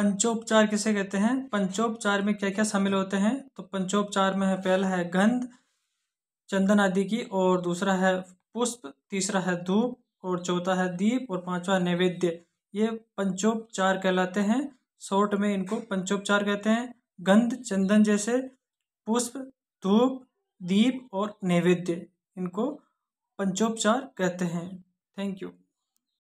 पंचोपचार किसे कहते हैं पंचोपचार में क्या क्या शामिल होते हैं तो पंचोपचार में है पहला है गंध चंदन आदि की और दूसरा है पुष्प तीसरा है धूप और चौथा है दीप और पांचवा नैवेद्य ये पंचोपचार कहलाते हैं शॉर्ट में इनको पंचोपचार कहते हैं गंध चंदन जैसे पुष्प धूप दीप और नैवेद्य इनको पंचोपचार कहते हैं थैंक यू